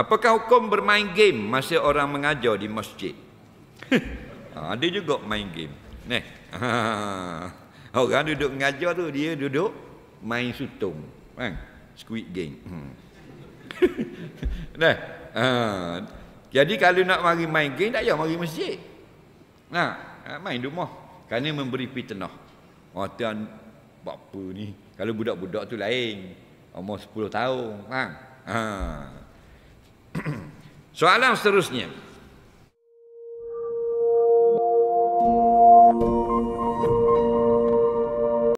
Apakah hukum bermain game masa orang mengajar di masjid? Ah, dia juga main game. Neh. orang duduk mengajar tu dia duduk main sutung. Kan? Squid game. Hmm. Neh. Ah. jadi kalau nak mari main game tak payah mari masjid. Nah, main rumah. Kerana memberi fitnah. Oh, tuan, apa ni? Kalau budak-budak tu lain. Umur 10 tahun. Kan? Ha. Ha. Soalan seterusnya